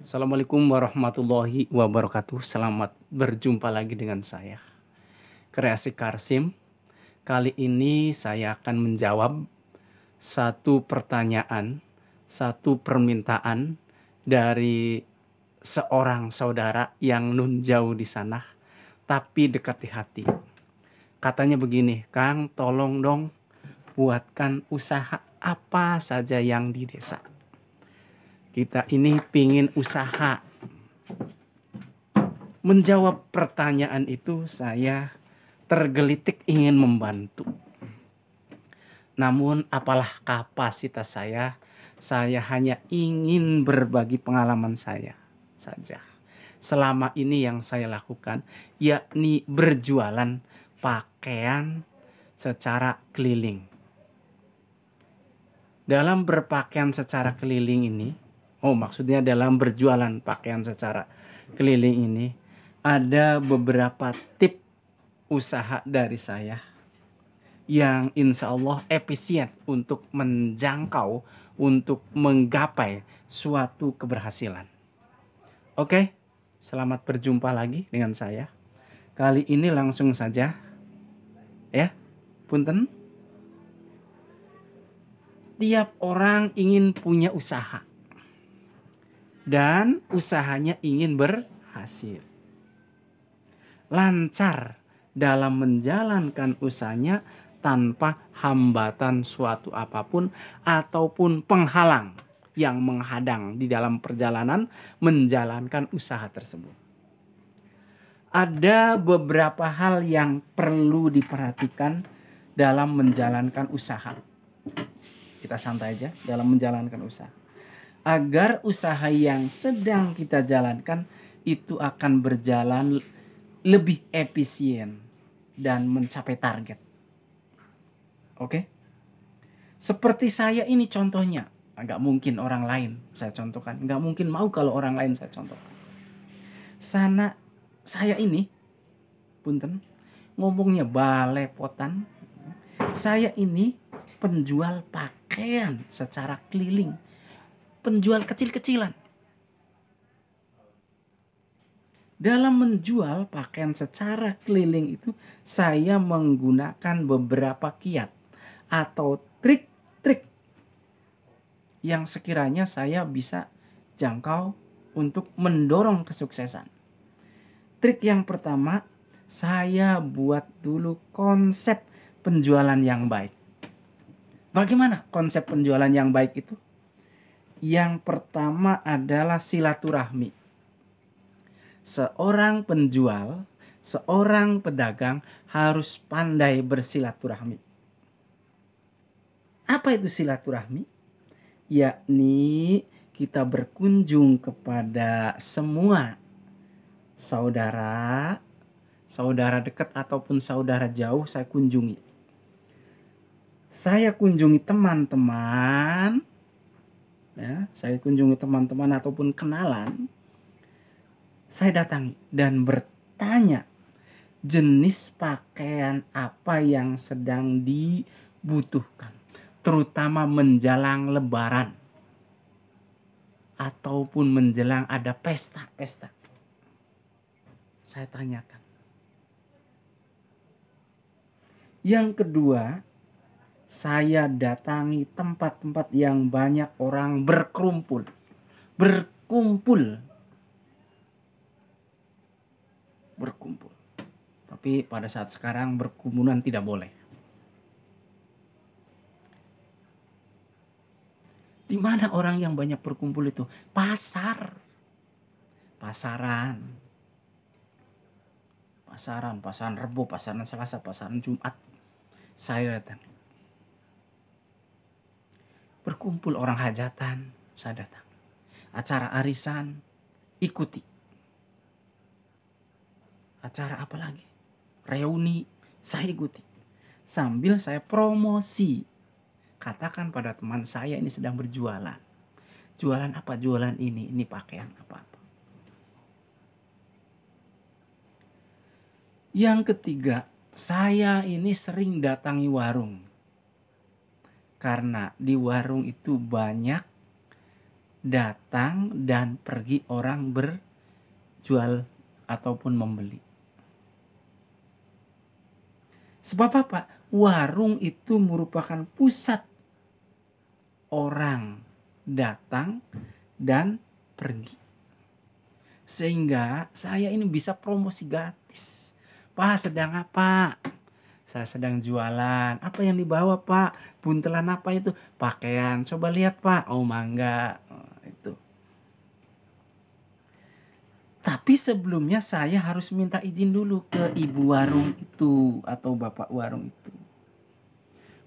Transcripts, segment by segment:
Assalamualaikum warahmatullahi wabarakatuh. Selamat berjumpa lagi dengan saya. Kreasi Karsim. Kali ini saya akan menjawab satu pertanyaan, satu permintaan dari seorang saudara yang nun jauh di sana tapi dekat di hati. Katanya begini, "Kang, tolong dong buatkan usaha apa saja yang di desa." kita ini pingin usaha. Menjawab pertanyaan itu saya tergelitik ingin membantu. Namun apalah kapasitas saya, saya hanya ingin berbagi pengalaman saya saja. Selama ini yang saya lakukan yakni berjualan pakaian secara keliling. Dalam berpakaian secara keliling ini, Oh, maksudnya dalam berjualan pakaian secara keliling ini ada beberapa tip usaha dari saya yang insya Allah efisien untuk menjangkau, untuk menggapai suatu keberhasilan. Oke, selamat berjumpa lagi dengan saya. Kali ini langsung saja, ya, punten. Tiap orang ingin punya usaha dan usahanya ingin berhasil. Lancar dalam menjalankan usahanya tanpa hambatan suatu apapun ataupun penghalang yang menghadang di dalam perjalanan menjalankan usaha tersebut. Ada beberapa hal yang perlu diperhatikan dalam menjalankan usaha. Kita santai aja dalam menjalankan usaha agar usaha yang sedang kita jalankan itu akan berjalan lebih efisien dan mencapai target. Oke? Seperti saya ini contohnya, nggak mungkin orang lain saya contohkan, nggak mungkin mau kalau orang lain saya contohkan. Sana saya ini, punten, ngomongnya balepotan. Saya ini penjual pakaian secara keliling penjual kecil-kecilan. Dalam menjual pakaian secara keliling itu, saya menggunakan beberapa kiat atau trik-trik yang sekiranya saya bisa jangkau untuk mendorong kesuksesan. Trik yang pertama, saya buat dulu konsep penjualan yang baik. Bagaimana konsep penjualan yang baik itu? Yang pertama adalah silaturahmi. Seorang penjual, seorang pedagang harus pandai bersilaturahmi. Apa itu silaturahmi? Yakni kita berkunjung kepada semua saudara, saudara dekat ataupun saudara jauh saya kunjungi. Saya kunjungi teman-teman, ya, saya kunjungi teman-teman ataupun kenalan, saya datangi dan bertanya jenis pakaian apa yang sedang dibutuhkan, terutama menjelang lebaran ataupun menjelang ada pesta-pesta. Saya tanyakan. Yang kedua, saya datangi tempat-tempat yang banyak orang berkumpul. Berkumpul. Berkumpul. Tapi pada saat sekarang berkumpulan tidak boleh. Di mana orang yang banyak berkumpul itu? Pasar. Pasaran. Pasaran, pasaran Rebo, pasaran Selasa, pasaran Jumat. Saya datang Berkumpul orang hajatan, saya datang. Acara arisan, ikuti. Acara apa lagi? Reuni, saya ikuti. Sambil saya promosi. Katakan pada teman saya ini sedang berjualan. Jualan apa? Jualan ini, ini pakaian apa-apa. Yang ketiga, saya ini sering datangi warung karena di warung itu banyak datang dan pergi orang berjual ataupun membeli. Sebab apa? Warung itu merupakan pusat orang datang dan pergi. Sehingga saya ini bisa promosi gratis. Pak, sedang apa? saya sedang jualan. Apa yang dibawa pak? Buntelan apa itu? Pakaian. Coba lihat pak. Oh mangga. Oh, itu. Tapi sebelumnya saya harus minta izin dulu ke ibu warung itu atau bapak warung itu.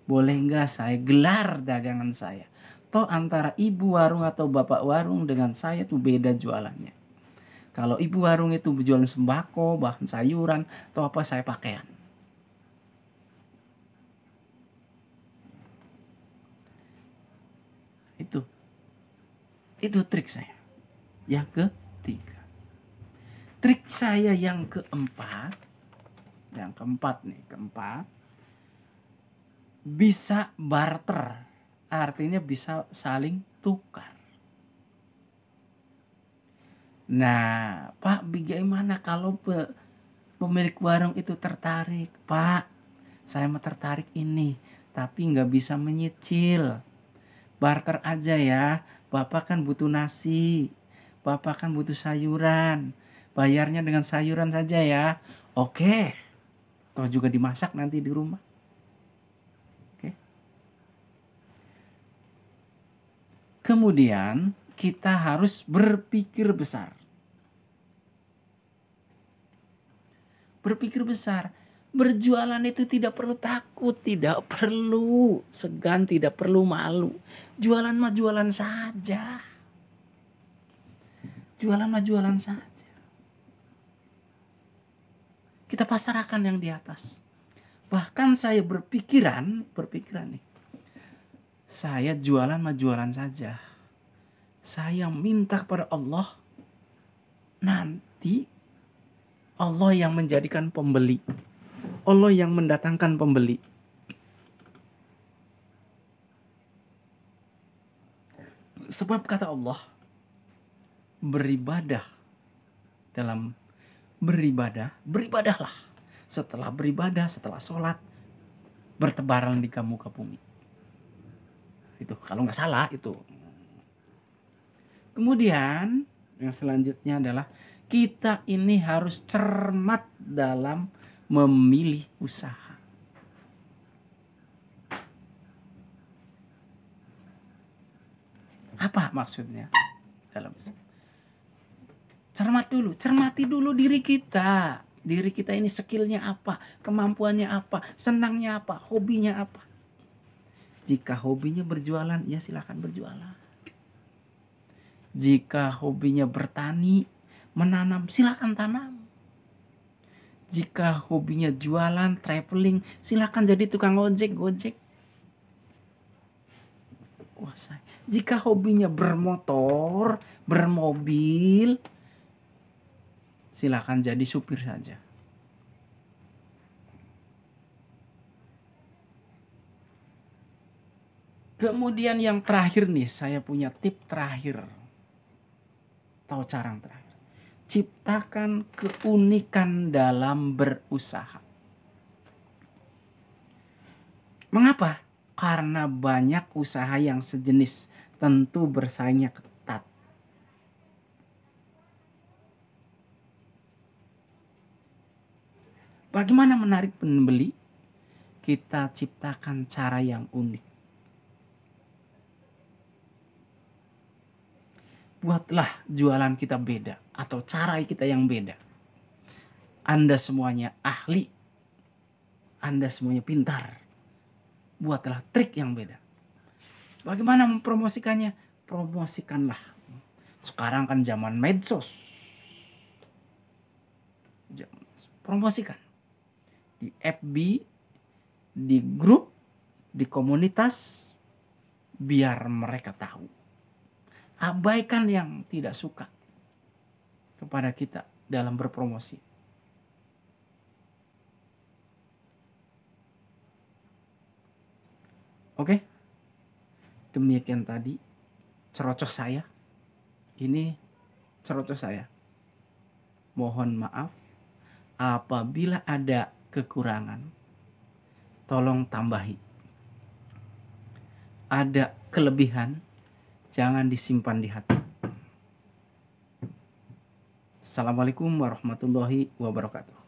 Boleh nggak saya gelar dagangan saya? Toh antara ibu warung atau bapak warung dengan saya tuh beda jualannya. Kalau ibu warung itu berjualan sembako, bahan sayuran, atau apa saya pakaian Itu trik saya. Yang ketiga. Trik saya yang keempat. Yang keempat nih, keempat. Bisa barter. Artinya bisa saling tukar. Nah, Pak, bagaimana kalau pemilik warung itu tertarik? Pak, saya mau tertarik ini, tapi nggak bisa menyicil. Barter aja ya, Bapak kan butuh nasi, Bapak kan butuh sayuran. Bayarnya dengan sayuran saja ya. Oke. Toh juga dimasak nanti di rumah. Oke. Kemudian kita harus berpikir besar. Berpikir besar Berjualan itu tidak perlu takut, tidak perlu segan, tidak perlu malu. Jualan mah jualan saja. Jualan mah jualan saja. Kita pasarkan yang di atas. Bahkan saya berpikiran, berpikiran nih. Saya jualan mah jualan saja. Saya minta kepada Allah nanti Allah yang menjadikan pembeli. Allah yang mendatangkan pembeli. Sebab kata Allah, beribadah dalam beribadah, beribadahlah. Setelah beribadah, setelah sholat, bertebaran di kamu ke bumi. Itu kalau nggak salah itu. Kemudian yang selanjutnya adalah kita ini harus cermat dalam memilih usaha. Apa maksudnya? Dalam Cermat dulu, cermati dulu diri kita. Diri kita ini skillnya apa, kemampuannya apa, senangnya apa, hobinya apa. Jika hobinya berjualan, ya silahkan berjualan. Jika hobinya bertani, menanam, silahkan tanam. Jika hobinya jualan, traveling, silahkan jadi tukang ojek, gojek. Kuasai. Jika hobinya bermotor, bermobil, silahkan jadi supir saja. Kemudian yang terakhir nih, saya punya tip terakhir. Tahu carang terakhir ciptakan keunikan dalam berusaha. Mengapa? Karena banyak usaha yang sejenis tentu bersaingnya ketat. Bagaimana menarik pembeli? Kita ciptakan cara yang unik. buatlah jualan kita beda atau cara kita yang beda. Anda semuanya ahli. Anda semuanya pintar. Buatlah trik yang beda. Bagaimana mempromosikannya? Promosikanlah. Sekarang kan zaman medsos. Promosikan. Di FB, di grup, di komunitas. Biar mereka tahu Abaikan yang tidak suka kepada kita dalam berpromosi. Oke, demikian tadi cerocos saya. Ini cerocos saya. Mohon maaf apabila ada kekurangan. Tolong tambahi. Ada kelebihan, jangan disimpan di hati. Assalamualaikum warahmatullahi wabarakatuh.